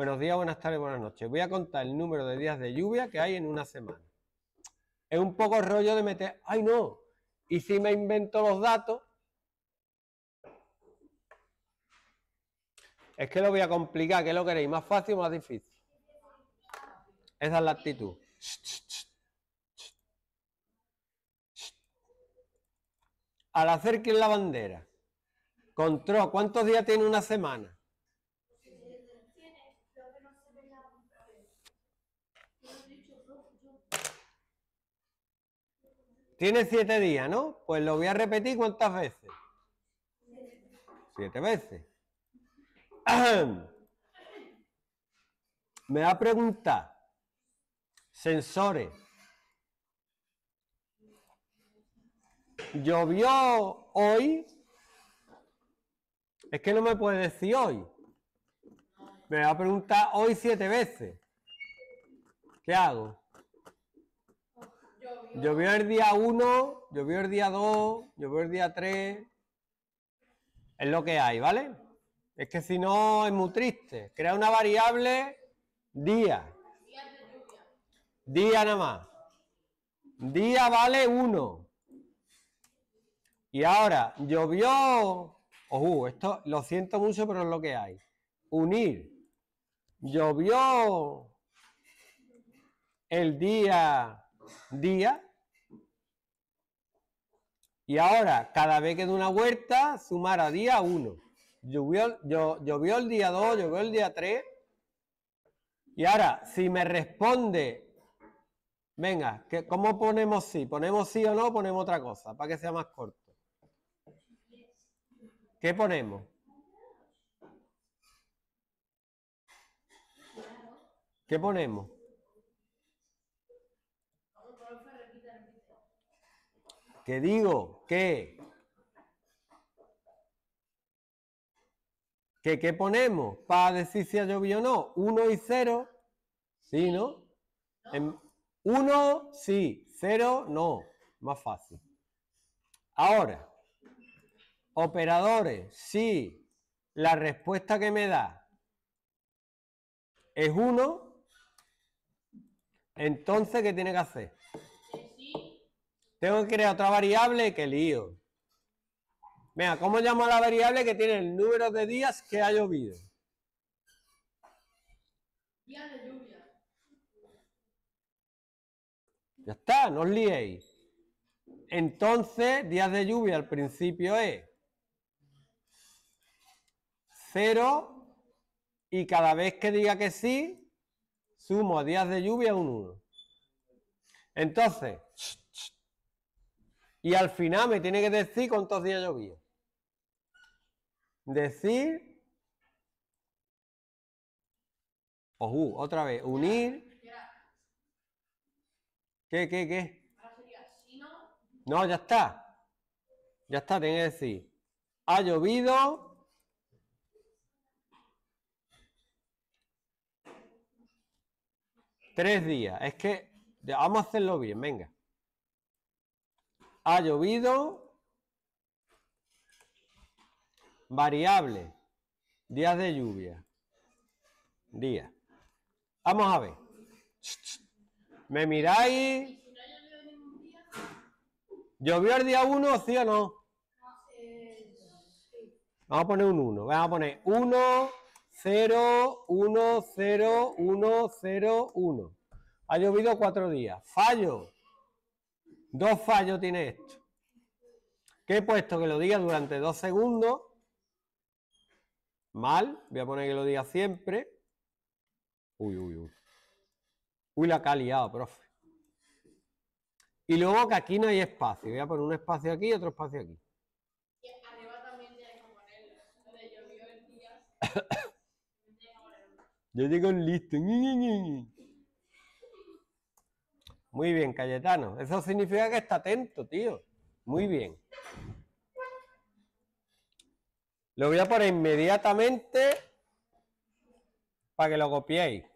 Buenos días, buenas tardes, buenas noches. Voy a contar el número de días de lluvia que hay en una semana. Es un poco rollo de meter, ay no, y si me invento los datos, Es que lo voy a complicar, ¿qué lo queréis? ¿Más fácil o más difícil? Esa es la actitud. Al hacer que la bandera. Control, ¿cuántos días tiene una semana? Tiene siete días, ¿no? Pues lo voy a repetir cuántas veces. Siete veces. Me va a preguntar, sensores, llovió hoy, es que no me puede decir hoy. Me va a preguntar hoy siete veces. ¿Qué hago? Llovió el día 1, llovió el día 2, llovió el día 3. Es lo que hay, ¿vale? Es que si no es muy triste. Crea una variable día. Día nada más. Día vale 1. Y ahora, llovió. Ojo, esto lo siento mucho, pero es lo que hay. Unir. Llovió el día día. Y ahora, cada vez que de una vuelta, sumar a día 1. Llovió, yo, llovió el día 2, llovió el día 3. Y ahora, si me responde, venga, que, ¿cómo ponemos sí? ¿Ponemos sí o no? Ponemos otra cosa, para que sea más corto. ¿Qué ponemos? ¿Qué ponemos? Que digo que, que que ponemos para decir si ha llovido o no, 1 y 0, si no, 1 em, sí 0 no, más fácil. Ahora, operadores, si la respuesta que me da es 1, entonces ¿qué tiene que hacer? Tengo que crear otra variable que lío. Vea, ¿cómo llamo a la variable que tiene el número de días que ha llovido? Días de lluvia. Ya está, no os liéis. Entonces, días de lluvia al principio es 0 y cada vez que diga que sí, sumo días de lluvia un 1. Entonces, y al final me tiene que decir cuántos días llovió. Decir. Oh, otra vez. Unir. ¿Qué, qué, qué? No, ya está. Ya está, tiene que decir. Ha llovido. Tres días. Es que vamos a hacerlo bien, venga ha llovido, variable, días de lluvia, día. Vamos a ver. ¿Me miráis? ¿Llovió el día 1, sí o no? Vamos a poner un 1. Vamos a poner 1, 0, 1, 0, 1, 0, 1. Ha llovido cuatro días. Fallo. Dos fallos tiene esto. Que he puesto que lo diga durante dos segundos. Mal. Voy a poner que lo diga siempre. Uy, uy, uy. Uy, la calidad profe. Y luego que aquí no hay espacio. Voy a poner un espacio aquí y otro espacio aquí. arriba también yo digo listo. Muy bien, Cayetano. Eso significa que está atento, tío. Muy bien. Lo voy a poner inmediatamente para que lo copiéis.